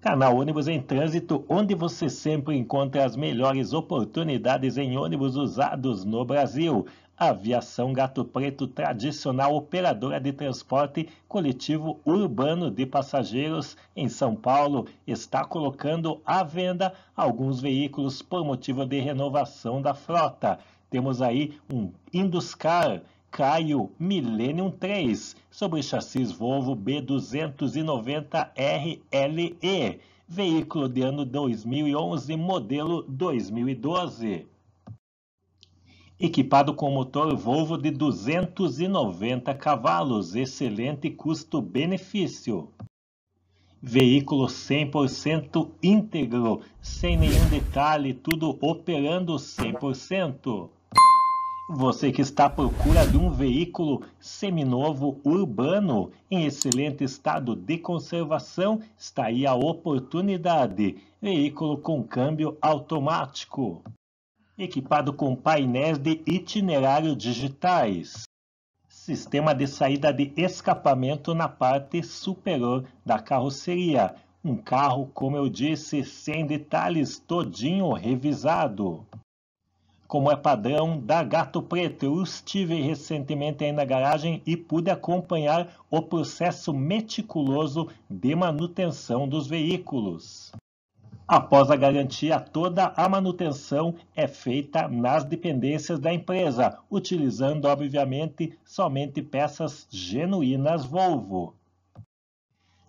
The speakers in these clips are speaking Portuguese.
Canal Ônibus em Trânsito, onde você sempre encontra as melhores oportunidades em ônibus usados no Brasil. Aviação Gato Preto, tradicional operadora de transporte coletivo urbano de passageiros em São Paulo, está colocando à venda alguns veículos por motivo de renovação da frota. Temos aí um Induscar Caio Millennium 3 sobre chassis Volvo B290RLE, veículo de ano 2011, modelo 2012. Equipado com motor Volvo de 290 cavalos, excelente custo-benefício. Veículo 100% íntegro, sem nenhum detalhe, tudo operando 100%. Você que está à procura de um veículo seminovo urbano em excelente estado de conservação, está aí a oportunidade. Veículo com câmbio automático, equipado com painéis de itinerário digitais, sistema de saída de escapamento na parte superior da carroceria. Um carro, como eu disse, sem detalhes, todinho revisado como é padrão da Gato Preto, eu estive recentemente aí na garagem e pude acompanhar o processo meticuloso de manutenção dos veículos. Após a garantia, toda a manutenção é feita nas dependências da empresa, utilizando, obviamente, somente peças genuínas Volvo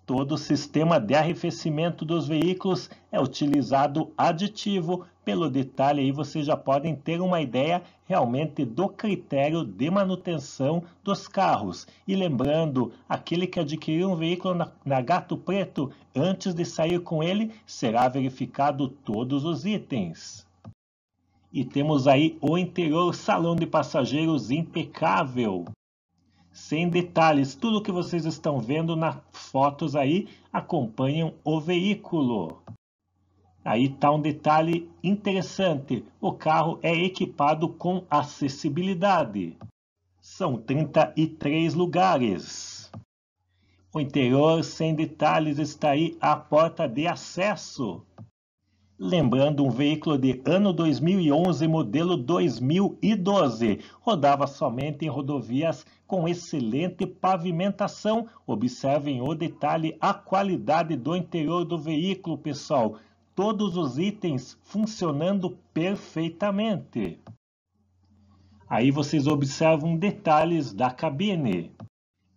todo o sistema de arrefecimento dos veículos é utilizado aditivo. Pelo detalhe aí vocês já podem ter uma ideia realmente do critério de manutenção dos carros. E lembrando, aquele que adquiriu um veículo na, na Gato Preto, antes de sair com ele, será verificado todos os itens. E temos aí o interior salão de passageiros impecável sem detalhes. Tudo que vocês estão vendo nas fotos aí acompanham o veículo. Aí está um detalhe interessante. O carro é equipado com acessibilidade. São 33 lugares. O interior sem detalhes está aí a porta de acesso. Lembrando, um veículo de ano 2011, modelo 2012, rodava somente em rodovias com excelente pavimentação. Observem o detalhe, a qualidade do interior do veículo, pessoal. Todos os itens funcionando perfeitamente. Aí vocês observam detalhes da cabine.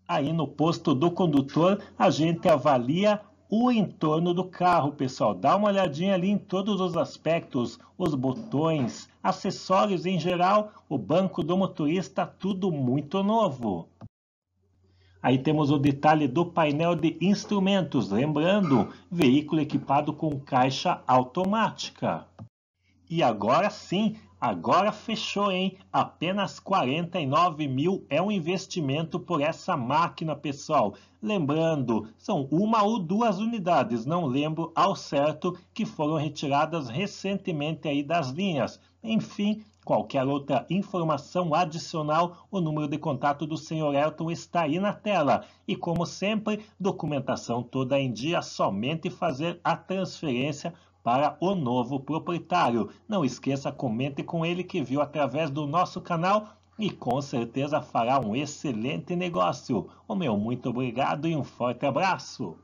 Aí no posto do condutor, a gente avalia o entorno do carro, pessoal. Dá uma olhadinha ali em todos os aspectos, os botões, acessórios em geral, o banco do motorista, tudo muito novo. Aí temos o detalhe do painel de instrumentos, lembrando, veículo equipado com caixa automática. E agora sim, Agora fechou, hein? Apenas 49 mil é um investimento por essa máquina, pessoal. Lembrando, são uma ou duas unidades, não lembro ao certo, que foram retiradas recentemente aí das linhas. Enfim, Qualquer outra informação adicional, o número de contato do Sr. Elton está aí na tela. E como sempre, documentação toda em dia, somente fazer a transferência para o novo proprietário. Não esqueça, comente com ele que viu através do nosso canal e com certeza fará um excelente negócio. O meu muito obrigado e um forte abraço.